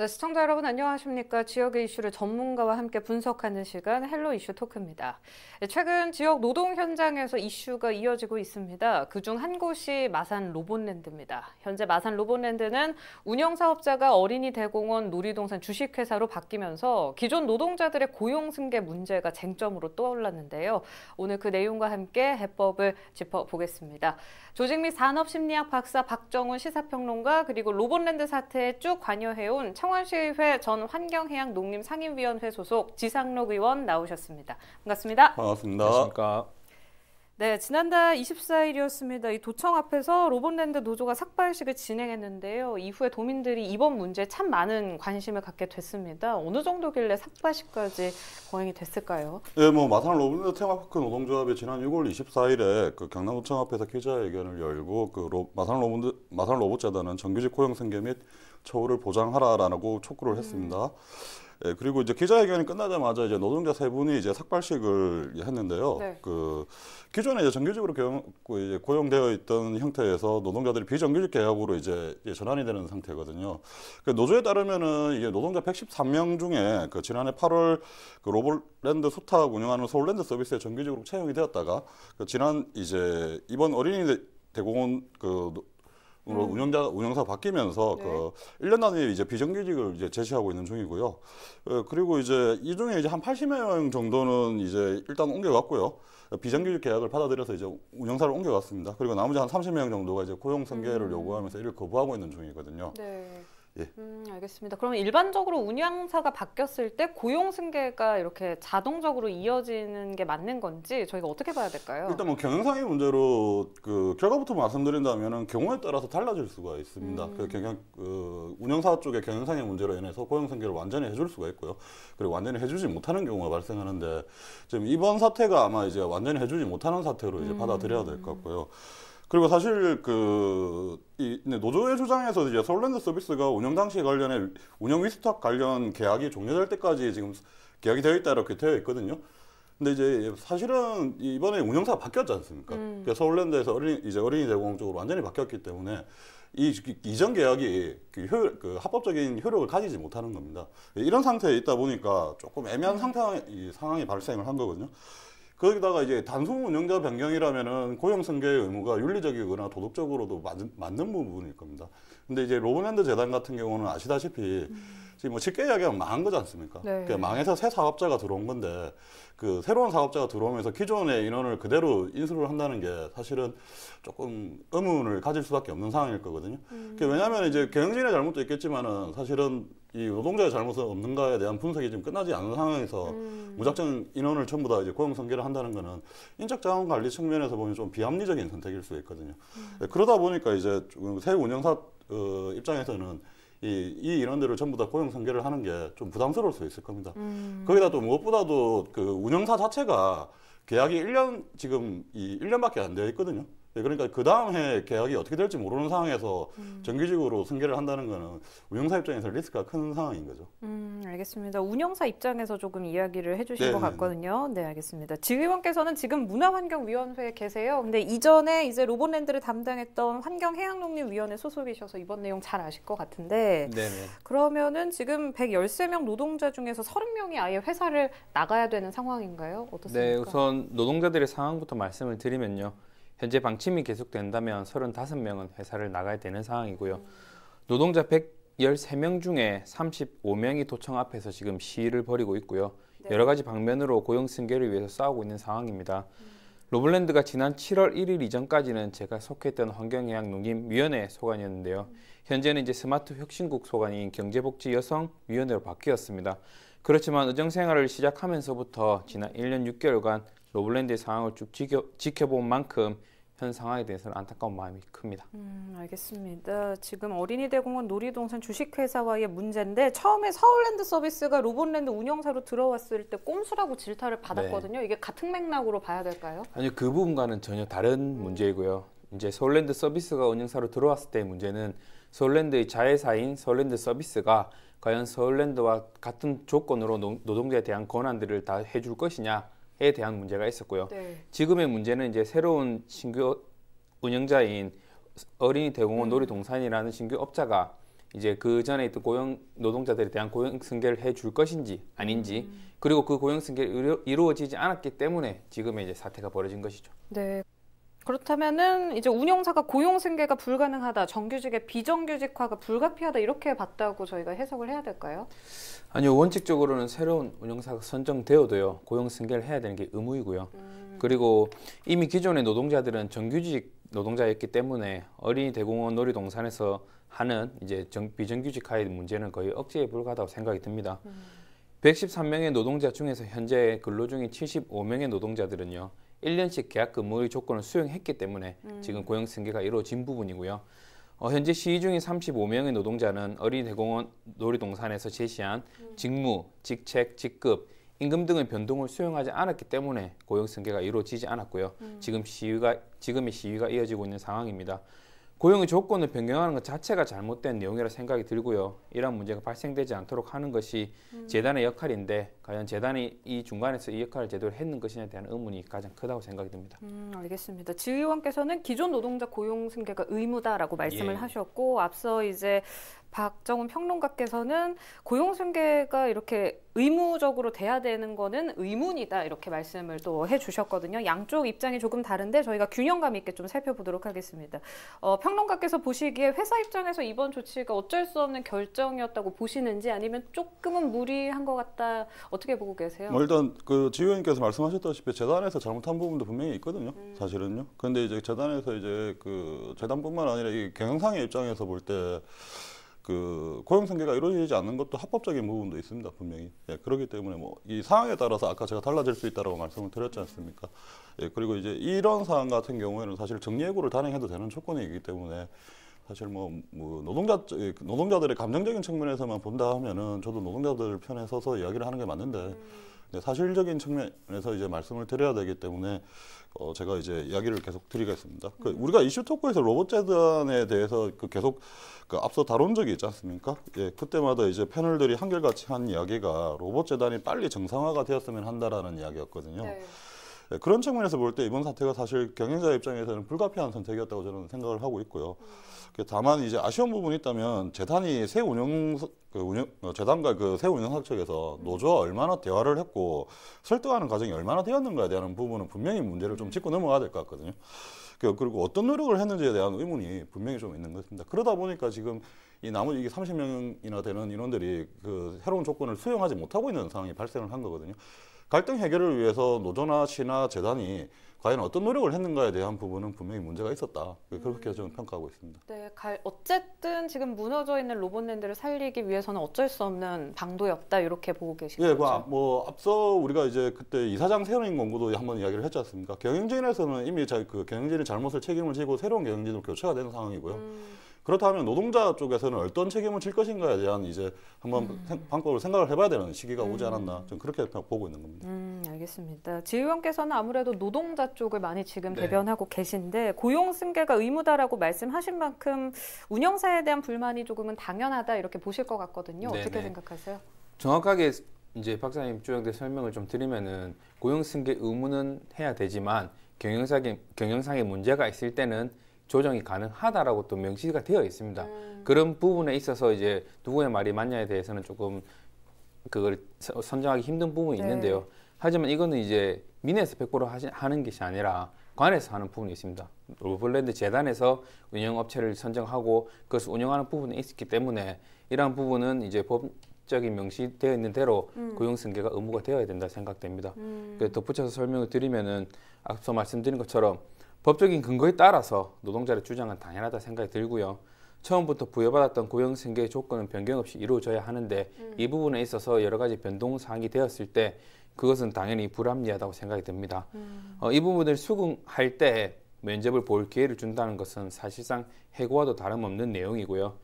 네, 시청자 여러분 안녕하십니까? 지역의 이슈를 전문가와 함께 분석하는 시간 헬로 이슈 토크입니다. 네, 최근 지역 노동 현장에서 이슈가 이어지고 있습니다. 그 중 한 곳이 마산 로봇랜드입니다. 현재 마산 로봇랜드는 운영사업자가 어린이 대공원 놀이동산 주식회사로 바뀌면서 기존 노동자들의 고용 승계 문제가 쟁점으로 떠올랐는데요. 오늘 그 내용과 함께 해법을 짚어보겠습니다. 조직 및 산업심리학 박사 박정훈 시사평론가 그리고 로봇랜드 사태에 쭉 관여해온 청 창원시의회 전 환경해양농림상임위원회 소속 지상록 의원 나오셨습니다. 반갑습니다. 반갑습니다. 네, 지난달 24일이었습니다. 이 도청 앞에서 로봇랜드 노조가 삭발식을 진행했는데요. 이후에 도민들이 이번 문제에 참 많은 관심을 갖게 됐습니다. 어느 정도길래 삭발식까지 거행이 됐을까요? 네, 뭐 마산 로봇랜드 테마파크 노동조합이 지난 6월 24일에 그 경남도청 앞에서 기자회견을 열고 그 로, 마산 로봇 마산 로봇 재단은 정규직 고용 생계 및 처우를 보장하라라고 촉구를 음. 했습니다. 음. 예, 그리고 이제 기자회견이 끝나자마자 이제 노동자 세 분이 이제 삭발식을 했는데요. 네. 그 기존에 이제 정규직으로 고용, 그 되어 있던 형태에서 노동자들이 비정규직 계약으로 이제 전환이 되는 상태거든요. 그 노조에 따르면은 이게 노동자 113명 중에 그 지난해 8월 그 로볼랜드 수탁 운영하는 서울랜드 서비스에 정규직으로 채용이 되었다가 그 지난 이제 이번 어린이 대공원 그 음. 운영자 운영사 바뀌면서 네. 그 1년 단위 이제 비정규직을 이제 제시하고 있는 중이고요. 어, 그리고 이제 이 중에 이제 한 80명 정도는 이제 일단 옮겨갔고요. 비정규직 계약을 받아들여서 이제 운영사를 옮겨갔습니다. 그리고 나머지 한 30명 정도가 이제 고용 승계를 음. 요구하면서 일을 거부하고 있는 중이거든요. 네. 예. 음, 알겠습니다. 그럼 일반적으로 운영사가 바뀌었을 때 고용 승계가 이렇게 자동적으로 이어지는 게 맞는 건지 저희가 어떻게 봐야 될까요? 일단 뭐 경영상의 문제로 그 결과부터 말씀드린다면은 경우에 따라서 달라질 수가 있습니다. 그 음. 그 경영 그 운영사 쪽의 경영상의 문제로 인해서 고용 승계를 완전히 해줄 수가 있고요. 그리고 완전히 해주지 못하는 경우가 발생하는데 지금 이번 사태가 아마 이제 완전히 해주지 못하는 사태로 이제 음. 받아들여야 될 것 같고요. 그리고 사실 그 이, 네, 노조의 주장에서 이제 서울랜드 서비스가 운영 당시 관련해 운영 위수탁 관련 계약이 종료될 때까지 지금 계약이 되어 있다 이렇게 되어 있거든요. 근데 이제 사실은 이번에 운영사가 바뀌었지 않습니까? 음. 그러니까 서울랜드에서 어린 이제 어린이 대공 쪽으로 완전히 바뀌었기 때문에 이 이전 계약이 그, 효율, 그 합법적인 효력을 가지지 못하는 겁니다. 이런 상태에 있다 보니까 조금 애매한 상태, 상황이 발생을 한 거거든요. 거기다가 이제 단순 운영자 변경이라면은 고용 승계의 의무가 윤리적이거나 도덕적으로도 맞, 맞는 부분일 겁니다. 근데 이제 로브랜드 재단 같은 경우는 아시다시피 음. 지금 뭐 쉽게 이야기하면 망한 거지 않습니까? 네. 그 망해서 새 사업자가 들어온 건데 그 새로운 사업자가 들어오면서 기존의 인원을 그대로 인수를 한다는 게 사실은 조금 의문을 가질 수밖에 없는 상황일 거거든요. 음. 그러 그러니까 왜냐하면 이제 경영진의 잘못도 있겠지만은 사실은 이 노동자의 잘못은 없는가에 대한 분석이 지금 끝나지 않은 상황에서 음. 무작정 인원을 전부 다 이제 고용 성계를 한다는 거는 인적 자원 관리 측면에서 보면 좀 비합리적인 선택일 수 있거든요. 음. 그러다 보니까 이제 새 운영사 어, 입장에서는 이, 이 일원들을 전부 다 고용 승계을 하는 게 좀 부담스러울 수 있을 겁니다. 음. 거기다 또 무엇보다도 그 운영사 자체가 계약이 1년 지금 이 1년밖에 안 되어 있거든요. 네, 그러니까 그 다음 에 계약이 어떻게 될지 모르는 상황에서 음. 정규직으로 승계를 한다는 거는 운영사 입장에서 리스크가 큰 상황인 거죠. 음, 알겠습니다. 운영사 입장에서 조금 이야기를 해주신 네것 네, 네. 같거든요. 네, 알겠습니다. 지휘원께서는 지금 문화환경위원회에 계세요. 근데 이전에 이제 로봇랜드를 담당했던 환경해양농림위원회 소속이셔서 이번 내용 잘 아실 것 같은데 네네. 그러면은 지금 113명 노동자 중에서 30명이 아예 회사를 나가야 되는 상황인가요? 어떻습니까? 네, 우선 노동자들의 상황부터 말씀을 드리면요. 현재 방침이 계속된다면 35명은 회사를 나가야 되는 상황이고요. 노동자 113명 중에 35명이 도청 앞에서 지금 시위를 벌이고 있고요. 네. 여러 가지 방면으로 고용 승계를 위해서 싸우고 있는 상황입니다. 음. 로블랜드가 지난 7월 1일 이전까지는 제가 속했던 환경영양농림위원회 소관이었는데요. 음. 현재는 이제 스마트 혁신국 소관인 경제복지여성위원회로 바뀌었습니다. 그렇지만 의정생활을 시작하면서부터 지난 1년 6개월간 로블랜드의 상황을 쭉 지켜, 본 만큼 현 상황에 대해서는 안타까운 마음이 큽니다. 음, 알겠습니다. 지금 어린이대공원 놀이동산 주식회사와의 문제인데 처음에 서울랜드 서비스가 로봇랜드 운영사로 들어왔을 때 꼼수라고 질타를 네. 받았거든요. 네. 이게 같은 맥락으로 봐야 될까요? 아니요. 그 부분과는 전혀 다른 음. 문제이고요. 이제 서울랜드 서비스가 운영사로 들어왔을 때 문제는 서울랜드의 자회사인 서울랜드 서비스가 과연 서울랜드와 같은 조건으로 노동자에 대한 권한들을 다 해줄 것이냐 에 대한 문제가 있었고요. 네. 지금의 문제는 이제 새로운 신규 운영자인 어린이 대공원 음. 놀이동산이라는 신규 업자가 이제 그 전에 있던 고용 노동자들에 대한 고용 승계를 해줄 것인지 아닌지 음. 그리고 그 고용 승계를 이루어지지 않았기 때문에 지금의 이제 사태가 벌어진 것이죠. 네. 그렇다면은 이제 운영사가 고용 승계가 불가능하다, 정규직의 비정규직화가 불가피하다 이렇게 봤다고 저희가 해석을 해야 될까요? 아니요 원칙적으로는 새로운 운영사가 선정되어도요 고용 승계를 해야 되는 게 의무이고요. 음. 그리고 이미 기존의 노동자들은 정규직 노동자였기 때문에 어린이 대공원 놀이동산에서 하는 이제 정, 비정규직화의 문제는 거의 억제에 불과하다고 생각이 듭니다. 음. 113명의 노동자 중에서 현재 근로 중인 75명의 노동자들은요 1년씩 계약 근무의 조건을 수용했기 때문에 음. 지금 고용 승계가 이루어진 부분이고요. 어, 현재 시위 중인 35명의 노동자는 어린이대공원 놀이동산에서 제시한 음. 직무, 직책, 직급, 임금 등의 변동을 수용하지 않았기 때문에 고용 승계가 이루어지지 않았고요. 음. 지금 시위가 지금의 시위가 이어지고 있는 상황입니다. 고용의 조건을 변경하는 것 자체가 잘못된 내용이라 생각이 들고요. 이러한 문제가 발생되지 않도록 하는 것이 음. 재단의 역할인데 과연 재단이 이 중간에서 이 역할을 제대로 했는 것이냐에 대한 의문이 가장 크다고 생각이 듭니다. 음, 알겠습니다. 지 의원께서는 기존 노동자 고용 승계가 의무다라고 말씀을 예. 하셨고 앞서 이제 박정훈 평론가께서는 고용승계가 이렇게 의무적으로 돼야 되는 거는 의문이다 이렇게 말씀을 또 해주셨거든요. 양쪽 입장이 조금 다른데 저희가 균형감 있게 좀 살펴보도록 하겠습니다. 어, 평론가께서 보시기에 회사 입장에서 이번 조치가 어쩔 수 없는 결정이었다고 보시는지 아니면 조금은 무리한 것 같다 어떻게 보고 계세요? 뭐 일단 그 지휘원님께서 말씀하셨다시피 재단에서 잘못한 부분도 분명히 있거든요. 음. 사실은요. 근데 이제 재단에서 이제 그 재단뿐만 아니라 이 경영상의 입장에서 볼때 그 고용 승계가 이루어지지 않는 것도 합법적인 부분도 있습니다 분명히 예, 그렇기 때문에 뭐 이 상황에 따라서 아까 제가 달라질 수 있다라고 말씀을 드렸지 않습니까 예, 그리고 이제 이런 상황 같은 경우에는 사실 정리해고를 단행해도 되는 조건이기 때문에 사실 뭐, 뭐 노동자 예, 노동자들의 감정적인 측면에서만 본다 하면은 저도 노동자들 편에 서서 이야기를 하는 게 맞는데. 근데 사실적인 측면에서 이제 말씀을 드려야 되기 때문에 어 제가 이제 이야기를 계속 드리겠습니다. 그 음. 우리가 이슈 토크에서 로봇 재단에 대해서 그 계속 그 앞서 다룬 적이 있지 않습니까? 예, 그때마다 이제 패널들이 한결같이 한 이야기가 로봇 재단이 빨리 정상화가 되었으면 한다라는 이야기였거든요. 네. 네, 그런 측면에서 볼 때 이번 사태가 사실 경영자 입장에서는 불가피한 선택이었다고 저는 생각을 하고 있고요. 그 다만 이제 아쉬운 부분이 있다면 재단이 새 운영, 그 운영 어, 재단과 그 새 운영사 측에서 노조와 얼마나 대화를 했고 설득하는 과정이 얼마나 되었는가에 대한 부분은 분명히 문제를 좀 짚고 넘어가야 될 것 같거든요. 그, 그리고 어떤 노력을 했는지에 대한 의문이 분명히 좀 있는 것 같습니다. 그러다 보니까 지금 이 나머지 30명이나 되는 인원들이 그 새로운 조건을 수용하지 못하고 있는 상황이 발생을 한 거거든요. 갈등 해결을 위해서 노조나 시나 재단이 과연 어떤 노력을 했는가에 대한 부분은 분명히 문제가 있었다. 그렇게 저는 평가하고 있습니다. 네, 어쨌든 지금 무너져 있는 로봇랜드를 살리기 위해서는 어쩔 수 없는 방도였다 이렇게 보고 계시죠? 예, 그 거죠? 뭐 앞서 우리가 이제 그때 이사장 새로운 공고도 한번 이야기를 했지 않습니까? 경영진에서는 이미 그 경영진의 잘못을 책임을 지고 새로운 경영진으로 교체가 되 상황이고요. 음. 그렇다면 노동자 쪽에서는 어떤 책임을 질 것인가에 대한 이제 한번 음. 방법을 생각을 해봐야 되는 시기가 오지 않았나 좀 음. 그렇게 보고 있는 겁니다. 음, 알겠습니다. 지휘원께서는 아무래도 노동자 쪽을 많이 지금 네. 대변하고 계신데 고용 승계가 의무다라고 말씀하신 만큼 운영사에 대한 불만이 조금은 당연하다 이렇게 보실 것 같거든요. 네네. 어떻게 네. 생각하세요? 정확하게 이제 박사님 주영대 설명을 좀 드리면은 고용 승계 의무는 해야 되지만 경영상의 경영상의 문제가 있을 때는 조정이 가능하다라고 또 명시가 되어 있습니다. 음. 그런 부분에 있어서 이제 누구의 말이 맞냐에 대해서는 조금 그걸 선정하기 힘든 부분이 네. 있는데요. 하지만 이거는 이제 민에서 100% 하시, 하는 것이 아니라 관에서 하는 부분이 있습니다. 로블랜드 재단에서 운영업체를 선정하고 그것을 운영하는 부분이 있기 때문에 이러한 부분은 이제 법적인 명시되어 있는 대로 음. 고용 승계가 의무가 되어야 된다 생각됩니다. 음. 그 덧붙여서 설명을 드리면은 앞서 말씀드린 것처럼 법적인 근거에 따라서 노동자의 주장은 당연하다 생각이 들고요. 처음부터 부여받았던 고용승계의 조건은 변경 없이 이루어져야 하는데 음. 이 부분에 있어서 여러 가지 변동사항이 되었을 때 그것은 당연히 불합리하다고 생각이 듭니다. 음. 어, 이 부분을 수긍할 때 면접을 볼 기회를 준다는 것은 사실상 해고와도 다름없는 내용이고요.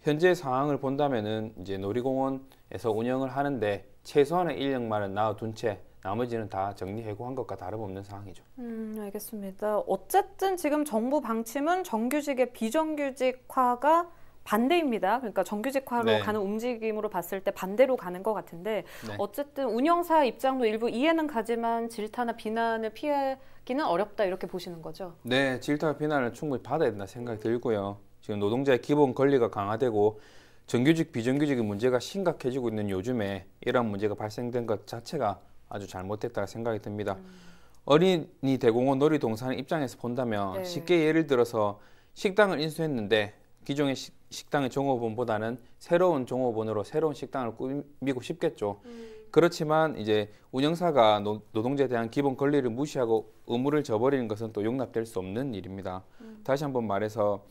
현재 상황을 본다면은 이제 놀이공원에서 운영을 하는데 최소한의 인력만은 놔둔 채 나머지는 다 정리해고한 것과 다름없는 상황이죠. 음, 알겠습니다. 어쨌든 지금 정부 방침은 정규직의 비정규직화가 반대입니다. 그러니까 정규직화로 네. 가는 움직임으로 봤을 때 반대로 가는 것 같은데 네. 어쨌든 운영사 입장도 일부 이해는 가지만 질타나 비난을 피하기는 어렵다 이렇게 보시는 거죠. 네, 질타와 비난을 충분히 받아야 된다 생각이 들고요. 지금 노동자의 기본 권리가 강화되고 정규직 비정규직의 문제가 심각해지고 있는 요즘에 이러 문제가 발생된 것 자체가 아주 잘못됐다 생각이 듭니다. 음. 어린이 대공원 놀이동산 입장에서 본다면 네. 쉽게 예를 들어서 식당을 인수했는데 기존의 시, 식당의 종업원보다는 새로운 종업원으로 새로운 식당을 꾸미고 싶겠죠. 음. 그렇지만 이제 운영사가 노, 동자에 대한 기본 권리를 무시하고 의무를 저버리는 것은 또 용납될 수 없는 일입니다. 음. 다시 한번 말해서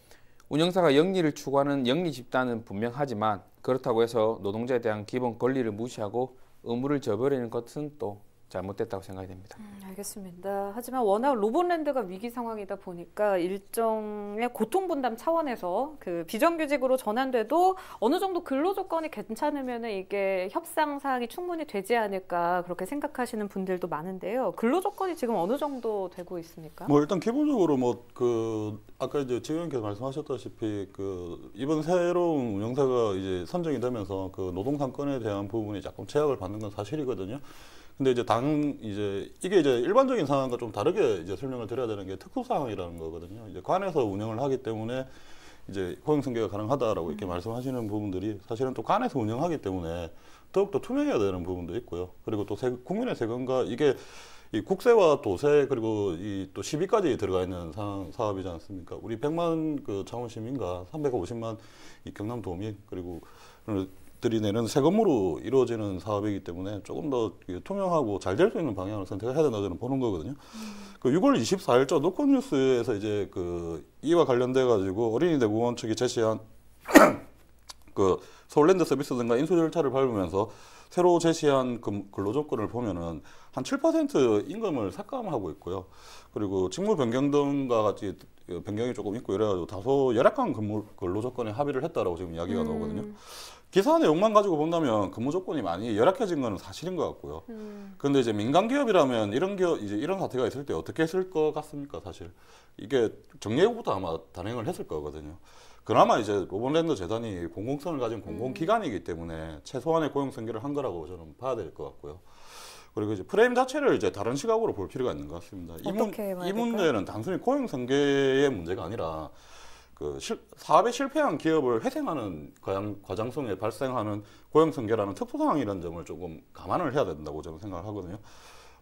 운영사가 영리를 추구하는 영리 집단은 분명하지만 그렇다고 해서 노동자에 대한 기본 권리를 무시하고 의무를 져버리는 것은 또 잘못됐다고 생각이 됩니다. 음, 알겠습니다. 하지만 워낙 로봇랜드가 위기 상황이다 보니까 일정의 고통 분담 차원에서 그 비정규직으로 전환돼도 어느 정도 근로 조건이 괜찮으면 이게 협상 사항이 충분히 되지 않을까 그렇게 생각하시는 분들도 많은데요. 근로 조건이 지금 어느 정도 되고 있습니까? 뭐 일단 기본적으로 뭐 그 아까 이제 지원께서 말씀하셨다시피 그 이번 새로 운영사가 이제 선정이 되면서 그 노동 상권에 대한 부분이 조금 제약을 받는 건 사실이거든요. 근데 이제 당 이제 이게 이제 일반적인 상황과 좀 다르게 이제 설명을 드려야 되는 게 특수 상황이라는 거거든요. 이제 관에서 운영을 하기 때문에 이제 허용 승계가 가능하다라고 이렇게 음. 말씀하시는 부분들이 사실은 또관에서 운영하기 때문에 더욱더 투명해야 되는 부분도 있고요. 그리고 또 세, 국민의 세금과 이게 이 국세와 도세 그리고 이 또 시비까지 들어가 있는 상, 사업이지 않습니까? 우리 100만 그 창원 시민과 350만 이 경남 도민 그리고 기업들이 내는 세금으로 이루어지는 사업이기 때문에 조금 더 투명하고 잘 될 수 있는 방향을 선택해야 된다 저는 보는 거거든요. 그 6월 24일 자 노컷 뉴스에서 이제 그 이와 관련돼 가지고 어린이 대공원 측이 제시한 그 서울랜드 서비스 등과 인수 절차를 밟으면서 새로 제시한 근로조건을 보면은 한7% 임금을 삭감하고 있고요. 그리고 직무 변경 등과 같이 변경이 조금 있고 이래가지고 다소 열악한 근무 근로 조건에 합의를 했다라고 지금 이야기가 음. 나오거든요. 기사 내용만 가지고 본다면 근무 조건이 많이 열악해진 건 사실인 것 같고요. 음. 근데 이제 민간 기업이라면 이런 기업 이제 이런 사태가 있을 때 어떻게 했을 것 같습니까? 사실 이게 정례부터 아마 단행을 했을 거거든요. 그나마 이제 로본랜드 재단이 공공성을 가진 공공기관이기 때문에 최소한의 고용 승계를 한 거라고 저는 봐야 될 것 같고요. 그리고 이제 프레임 자체를 이제 다른 시각으로 볼 필요가 있는 것 같습니다. 이, 문, 이 문제는 단순히 고용 성계의 문제가 아니라 그 실, 사업에 실패한 기업을 회생하는 과장, 과장성에 발생하는 고용 성계라는 특수 상황이라는 점을 조금 감안을 해야 된다고 저는 생각을 하거든요.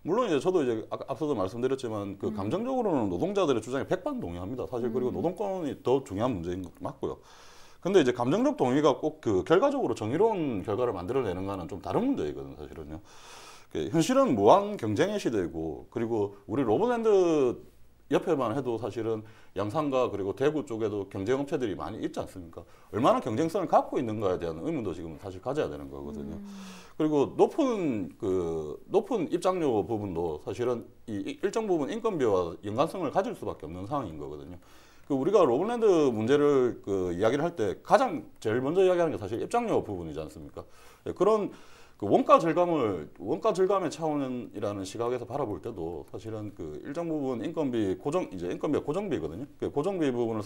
물론 이제 저도 이제 앞서도 말씀드렸지만 그 음. 감정적으로는 노동자들의 주장에 백반 동의합니다. 사실 그리고 음. 노동권이 더 중요한 문제인 것도 맞고요. 근데 이제 감정적 동의가 꼭 그 결과적으로 정의로운 결과를 만들어내는가는 좀 다른 문제이거든요, 사실은요. 그 현실은 무한 경쟁의 시대고 그리고 우리 로봇랜드 옆에만 해도 사실은 양산과 그리고 대구 쪽에도 경쟁업체들이 많이 있지 않습니까? 얼마나 경쟁성을 갖고 있는가에 대한 의문도 지금 사실 가져야 되는 거거든요. 음. 그리고 높은 그 높은 입장료 부분도 사실은 이 일정 부분 인건비와 연관성을 가질 수밖에 없는 상황인 거거든요. 그 우리가 로블랜드 문제를 그 이야기를 할 때 가장 제일 먼저 이야기하는 게 사실 입장료 부분이지 않습니까? 예, 그런 그 원가 절감을 원가 절감의 차원이라는 시각에서 바라볼 때도 사실은 그 일정 부분 인건비 고정 이제 인건비가 고정비거든요. 그 고정비 부분을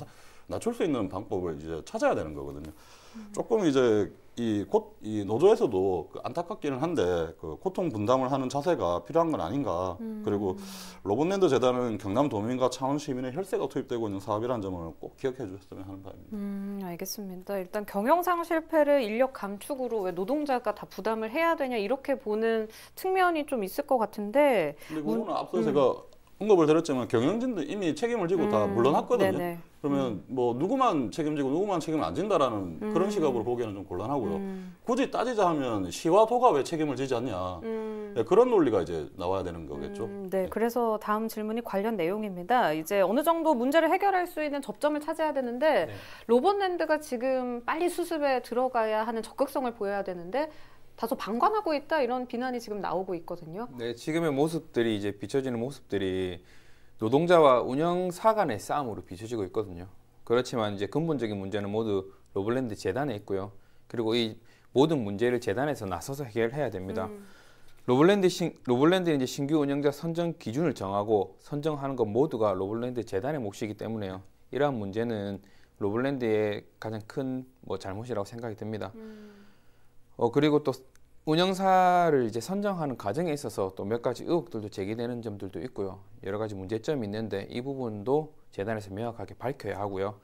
낮출 수 있는 방법을 이제 찾아야 되는 거거든요. 음. 조금 이제 이, 곧이 노조에서도 그 안타깝기는 한데 그 고통 분담을 하는 자세가 필요한 건 아닌가. 음. 그리고 로봇랜드 재단은 경남 도민과 창원 시민의 혈세가 투입되고 있는 사업이라는 점을 꼭 기억해 주셨으면 하는 바입니다. 음, 알겠습니다. 일단 경영상 실패를 인력 감축으로 왜 노동자가 다 부담을 해야 되냐 이렇게 보는 측면이 좀 있을 것 같은데. 근데 그거는 문, 앞서 음. 제가 언급을 들었지만 경영진도 이미 책임을 지고 음, 다 물러났거든요. 네네. 그러면 음. 뭐 누구만 책임지고 누구만 책임 을안 진다라는 음. 그런 시각으로 보기에는 좀 곤란하고요. 음. 굳이 따지자 하면 시와 도가 왜 책임을 지지 않냐 음. 네, 그런 논리가 이제 나와야 되는 거겠죠. 음, 네, 네, 그래서 다음 질문이 관련 내용입니다. 이제 어느 정도 문제를 해결할 수 있는 접점을 찾아야 되는데 네. 로봇랜드가 지금 빨리 수습에 들어가야 하는 적극성을 보여야 되는데 다소 방관하고 있다 이런 비난이 지금 나오고 있거든요. 네, 지금의 모습들이 이제 비춰지는 모습들이 노동자와 운영사 간의 싸움으로 비춰지고 있거든요. 그렇지만 이제 근본적인 문제는 모두 로블랜드 재단에 있고요. 그리고 이 모든 문제를 재단에서 나서서 해결해야 됩니다. 음. 로블랜드 신, 로블랜드는 이제 신규 운영자 선정 기준을 정하고 선정하는 것 모두가 로블랜드 재단의 몫이기 때문에요. 이러한 문제는 로블랜드의 가장 큰 뭐 잘못이라고 생각이 듭니다. 음. 어, 그리고 또 운영사를 이제 선정하는 과정에 있어서 또 몇 가지 의혹들도 제기되는 점들도 있고요. 여러 가지 문제점이 있는데 이 부분도 재단에서 명확하게 밝혀야 하고요.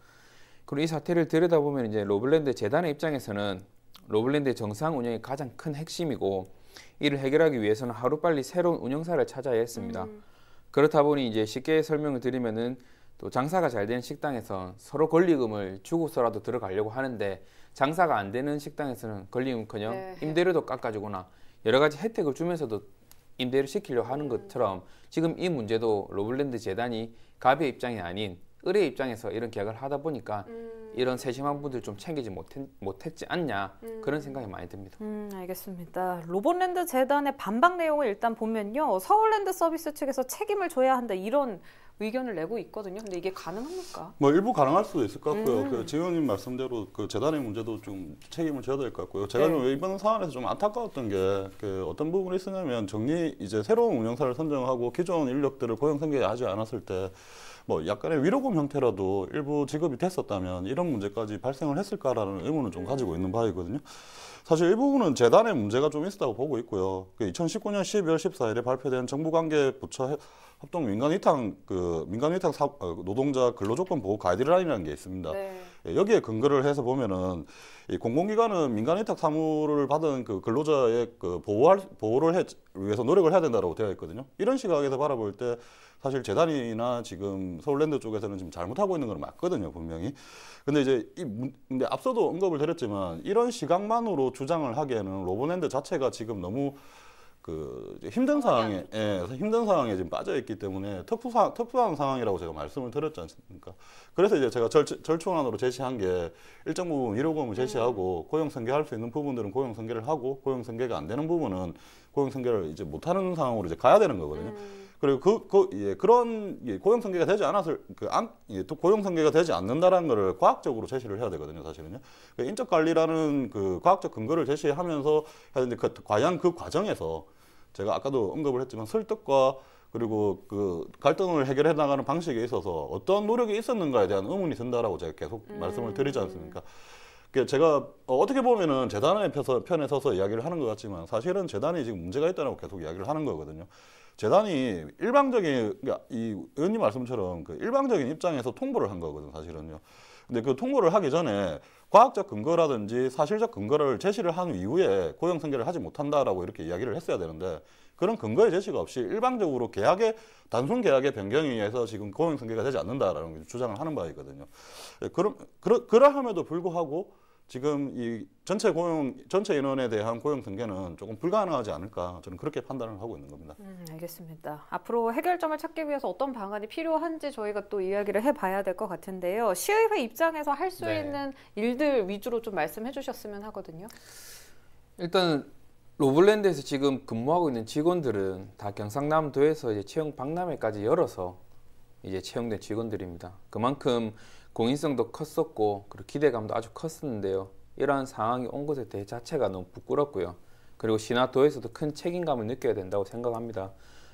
그리고 이 사태를 들여다보면 이제 로블랜드 재단의 입장에서는 로블랜드의 정상 운영이 가장 큰 핵심이고 이를 해결하기 위해서는 하루빨리 새로운 운영사를 찾아야 했습니다. 음. 그렇다 보니 이제 쉽게 설명을 드리면은 또 장사가 잘 되는 식당에서 서로 권리금을 주고서라도 들어가려고 하는데 장사가 안 되는 식당에서는 걸림커녕 네. 임대료도 깎아주거나 여러 가지 혜택을 주면서도 임대를 시키려 고 하는 음. 것처럼 지금 이 문제도 로블랜드 재단이 갑의 입장이 아닌 을의 입장에서 이런 계약을 하다 보니까 음. 이런 세심한 분들 좀 챙기지 못했, 못했지 않냐 음. 그런 생각이 많이 듭니다. 음, 알겠습니다. 로봇랜드 재단의 반박 내용을 일단 보면요. 서울랜드 서비스 측에서 책임을 져야 한다 이런 의견을 내고 있거든요. 근데 이게 가능합니까? 뭐 일부 가능할 수도 있을 것 같고요. 음. 그 지훈님 말씀대로 그 재단의 문제도 좀 책임을 져야 될 것 같고요. 제가 네. 좀 이번 사안에서 좀 안타까웠던 게 그 어떤 부분이 있었냐면 정리 이제 새로운 운영사를 선정하고 기존 인력들을 고용 생계하지 않았을 때. 뭐 약간의 위로금 형태라도 일부 지급이 됐었다면 이런 문제까지 발생을 했을까라는 의문은 좀 가지고 있는 바이거든요. 사실 이 부분은 재단의 문제가 좀 있었다고 보고 있고요. 그 2019년 12월 14일에 발표된 정부관계부처 합동 민간 위탁 그 민간 위탁 사, 어, 그 노동자 근로조건 보호 가이드라인이라는 게 있습니다. 네. 예, 여기에 근거를 해서 보면은 이 공공기관은 민간 위탁 사무를 받은 그 근로자의 그 보호할 보호를 해, 위해서 노력을 해야 된다라고 되어 있거든요. 이런 시각에서 바라볼 때 사실 재단이나 지금 서울랜드 쪽에서는 지금 잘못하고 있는 건 맞거든요, 분명히. 근데 이제 이 근데 앞서도 언급을 드렸지만 이런 시각만으로 주장을 하기에는 로보랜드 자체가 지금 너무 그 힘든 상황에 예, 힘든 상황에 지금 빠져 있기 때문에 특수사, 특수한 상황이라고 제가 말씀을 드렸지 않습니까? 그래서 이제 제가 절, 절충안으로 제시한 게 일정 부분 일호금을 음. 제시하고 음. 고용 승계할 수 있는 부분들은 고용 승계를 하고 고용 승계가 안 되는 부분은 고용 승계를 이제 못 하는 상황으로 이제 가야 되는 거거든요. 음. 그리고 그, 그 예, 그런 예, 고용 성계가 되지 않았을 그 안, 예, 또 고용 성계가 되지 않는다라는 거를 과학적으로 제시를 해야 되거든요, 사실은요. 그 인적 관리라는 그 과학적 근거를 제시하면서 해야 되는데그 과연 그 과정에서 제가 아까도 언급을 했지만 설득과 그리고 그 갈등을 해결해 나가는 방식에 있어서 어떤 노력이 있었는가에 대한 의문이 든다라고 제가 계속 음. 말씀을 드리지 않습니까? 그 제가 어, 어떻게 보면은 재단의 편에 서서 이야기를 하는 것 같지만 사실은 재단이 지금 문제가 있다고 계속 이야기를 하는 거거든요. 재단이 일방적인 그러니까 이 의원님 말씀처럼 그 일방적인 입장에서 통보를 한거거든 사실은요. 근데 그 통보를 하기 전에 과학적 근거라든지 사실적 근거를 제시를 한 이후에 고용 승계를 하지 못한다라고 이렇게 이야기를 했어야 되는데 그런 근거의 제시가 없이 일방적으로 계약의 단순 계약의 변경에 의해서 지금 고용 승계가 되지 않는다라는 주장을 하는 바이거든요. 그럼 그러, 그러함에도 불구하고 지금 이 전체 고용 전체 인원에 대한 고용 등계는 조금 불가능하지 않을까 저는 그렇게 판단을 하고 있는 겁니다. 음, 알겠습니다. 앞으로 해결점을 찾기 위해서 어떤 방안이 필요한지 저희가 또 이야기를 해봐야 될 것 같은데요. 시의회 입장에서 할수 네. 있는 일들 위주로 좀 말씀해주셨으면 하거든요. 일단 로블랜드에서 지금 근무하고 있는 직원들은 다 경상남도에서 이제 채용 박람회까지 열어서 이제 채용된 직원들입니다. 그만큼 공인성도 컸었고 그리고 기대감도 아주 컸었는데요. 이러한 상황이 온 것에 대해 자체가 너무 부끄럽고요. 그리고 신화도에서도 큰 책임감을 느껴야 된다고 생각합니다.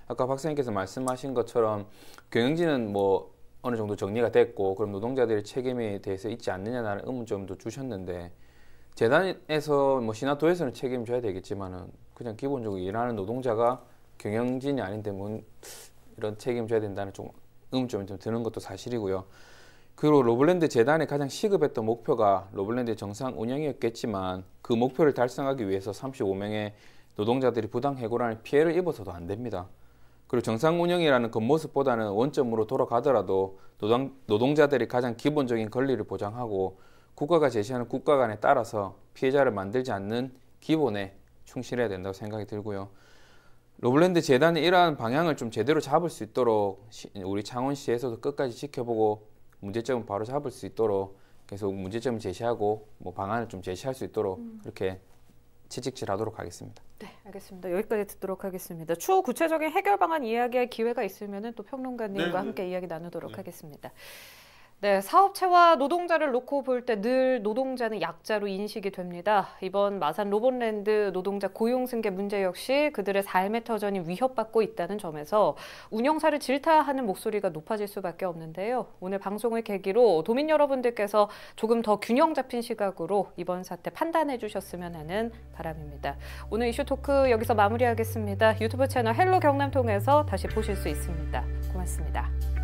아까 박사님께서 말씀하신 것처럼 경영진은 뭐 어느 정도 정리가 됐고 그럼 노동자들의 책임에 대해서 있지 않느냐라는 의문점도 주셨는데 재단에서 뭐 신화도에서는 책임져야 되겠지만은 그냥 기본적으로 일하는 노동자가 경영진이 아닌데 뭐 이런 책임져야 된다는 좀 의문점이 좀 드는 것도 사실이고요. 그리고 로블랜드 재단이 가장 시급했던 목표가 로블랜드 정상 운영이었겠지만 그 목표를 달성하기 위해서 35명의 노동자들이 부당 해고라는 피해를 입어서도 안 됩니다. 그리고 정상 운영이라는 겉모습보다는 원점으로 돌아가더라도 노동, 노동자들이 가장 기본적인 권리를 보장하고 국가가 제시하는 국가관에 따라서 피해자를 만들지 않는 기본에 충실해야 된다고 생각이 들고요. 로블랜드 재단이 이러한 방향을 좀 제대로 잡을 수 있도록 우리 창원시에서도 끝까지 지켜보고 문제점을 바로 잡을 수 있도록 계속 문제점을 제시하고 뭐 방안을 좀 제시할 수 있도록 음. 그렇게 채찍질하도록 하겠습니다. 네, 알겠습니다. 여기까지 듣도록 하겠습니다. 추후 구체적인 해결 방안 이야기할 기회가 있으면 또 평론가님과 네, 네. 함께 네. 이야기 나누도록 네. 하겠습니다. 네, 사업체와 노동자를 놓고 볼 때 늘 노동자는 약자로 인식이 됩니다. 이번 마산 로봇랜드 노동자 고용 승계 문제 역시 그들의 삶의 터전이 위협받고 있다는 점에서 운영사를 질타하는 목소리가 높아질 수밖에 없는데요. 오늘 방송을 계기로 도민 여러분들께서 조금 더 균형 잡힌 시각으로 이번 사태 판단해 주셨으면 하는 바람입니다. 오늘 이슈 토크 여기서 마무리하겠습니다. 유튜브 채널 헬로 경남 통해서 다시 보실 수 있습니다. 고맙습니다.